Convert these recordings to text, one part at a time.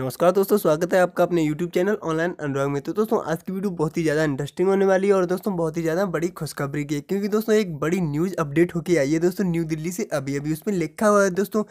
नमस्कार दोस्तों स्वागत है आपका अपने YouTube चैनल ऑनलाइन अनुराग में तो दोस्तों आज की वीडियो बहुत ही ज़्यादा इंटरेस्टिंग होने वाली है और दोस्तों बहुत ही ज़्यादा बड़ी खुशखबरी की है क्योंकि दोस्तों एक बड़ी न्यूज़ अपडेट होकर आई है दोस्तों न्यू दिल्ली से अभी अभी उसमें लिखा हुआ है दोस्तों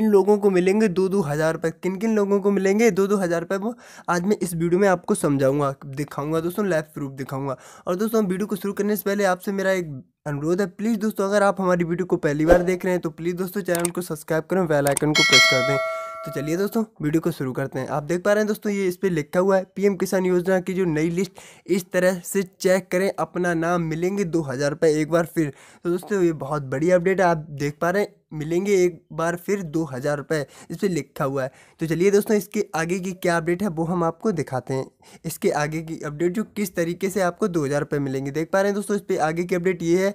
इन लोगों को मिलेंगे दो दो हज़ार रुपये किन किन लोगों को मिलेंगे दो दो हज़ार रुपये आज मैं इस वीडियो में आपको समझाऊंगा दिखाऊंगा दोस्तों लाइव प्रूफ दिखाऊंगा और दोस्तों वीडियो को शुरू करने से पहले आपसे मेरा एक अनुरोध है प्लीज़ दोस्तों अगर आप हमारी वीडियो को पहली बार देख रहे हैं तो प्लीज़ दोस्तों चैनल को सब्सक्राइब करें बेलाइकन को प्रेस कर दें तो चलिए दोस्तों वीडियो को शुरू करते हैं आप देख पा रहे हैं दोस्तों ये इस पर लिखा हुआ है पीएम किसान योजना की जो नई लिस्ट इस तरह से चेक करें अपना नाम मिलेंगे दो हज़ार रुपये एक बार फिर तो दोस्तों ये बहुत बड़ी अपडेट है आप देख पा रहे हैं मिलेंगे एक बार फिर दो हज़ार रुपये इस पर लिखा हुआ है तो चलिए दोस्तों इसके आगे की क्या अपडेट है वो हम आपको दिखाते हैं इसके आगे की अपडेट जो किस तरीके से आपको दो हज़ार रुपये मिलेंगे देख पा रहे हैं दोस्तों इस पर आगे की अपडेट ये है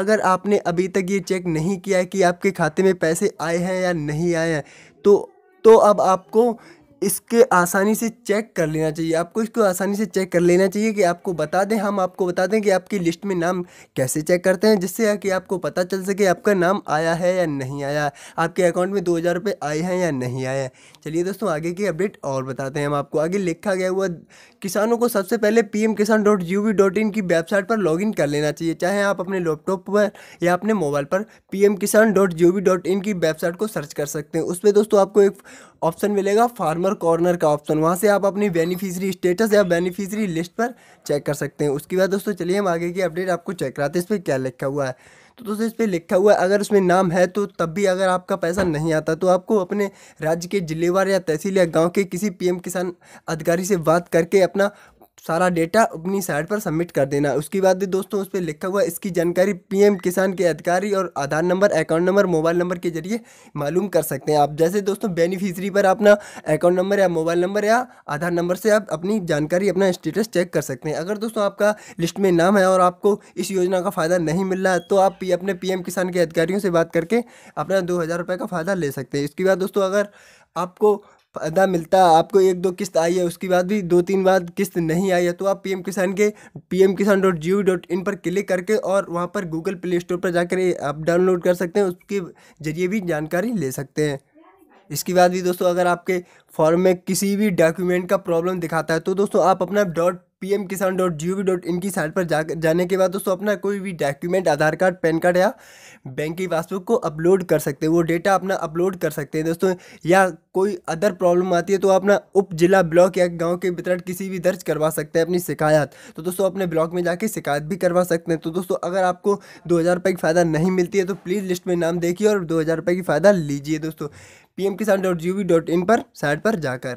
अगर आपने अभी तक ये चेक नहीं किया है कि आपके खाते में पैसे आए हैं या नहीं आए हैं तो तो अब आपको इसके आसानी से चेक कर लेना चाहिए आपको इसको आसानी से चेक कर लेना चाहिए कि आपको बता दें हम आपको बता दें कि आपकी लिस्ट में नाम कैसे चेक करते हैं जिससे कि आपको पता चल सके आपका नाम आया है या नहीं आया आपके अकाउंट में दो हज़ार रुपये आए हैं या नहीं आए हैं चलिए दोस्तों आगे की अपडेट और बताते हैं हम आपको आगे लिखा गया हुआ किसानों को सबसे पहले P M Kisan dot O V dot in की वेबसाइट पर इन कर लेना चाहिए चाहे आप अपने लैपटॉप पर या अपने मोबाइल पर P M Kisan dot O V dot in की वेबसाइट को सर्च कर सकते हैं उस पर दोस्तों आपको एक ऑप्शन मिलेगा फार्मर कॉर्नर का ऑप्शन वहाँ से आप अपनी बेनिफिशियरी स्टेटस या बेनिफिशियरी लिस्ट पर चेक कर सकते हैं उसके बाद दोस्तों चलिए हम आगे की अपडेट आपको चेक कराते हैं इस पर क्या लिखा हुआ है तो दोस्तों इस पर लिखा हुआ है अगर उसमें नाम है तो तब भी अगर आपका पैसा नहीं आता तो आपको अपने राज्य के जिलेवार या तहसील या गाँव के किसी पीएम किसान अधिकारी से बात करके अपना सारा डेटा अपनी साइट पर सबमिट कर देना उसके बाद दोस्तों उस पर लिखा हुआ इसकी जानकारी पीएम किसान के अधिकारी और Aadhaar number account number mobile number के जरिए मालूम कर सकते हैं आप जैसे दोस्तों बेनिफिशरी पर अपना अकाउंट नंबर या मोबाइल नंबर या आधार नंबर से आप अपनी जानकारी अपना स्टेटस चेक कर सकते हैं अगर दोस्तों आपका लिस्ट में नाम है और आपको इस योजना का फ़ायदा नहीं मिल रहा है तो आप अपने पी किसान के अधिकारियों से बात करके अपना दो हज़ार का फ़ायदा ले सकते हैं इसके बाद दोस्तों अगर आपको फ़ायदा मिलता है आपको एक दो किस्त आई है उसके बाद भी दो तीन बार किस्त नहीं आई है तो आप पीएम किसान के पीएम किसान डॉट जी डॉट इन पर क्लिक करके और वहाँ पर गूगल प्ले स्टोर पर जाकर आप डाउनलोड कर सकते हैं उसके ज़रिए भी जानकारी ले सकते हैं इसके बाद भी दोस्तों अगर आपके फॉर्म में किसी भी डॉक्यूमेंट का प्रॉब्लम दिखाता है तो दोस्तों आप अपना dot P M Kisan dot G O V dot in की साइट पर जा जाने के बाद दोस्तों अपना कोई भी document Aadhaar card PAN card या बैंक की पासबुक को अपलोड कर सकते हैं वो डेटा अपना अपलोड कर सकते हैं दोस्तों या कोई अदर प्रॉब्लम आती है तो अपना उप जिला ब्लॉक या गाँव के वितरण किसी भी दर्ज करवा सकते हैं अपनी शिकायत तो दोस्तों अपने ब्लॉक में जाके शिकायत भी करवा सकते हैं तो दोस्तों अगर आपको दो हज़ार रुपये की फ़ायदा नहीं मिलती है तो प्लीज़ लिस्ट में नाम देखिए और दो हज़ार रुपये की फ़ायदा लीजिए दोस्तों P M Kisan dot G O V dot in पर साइट पर जाकर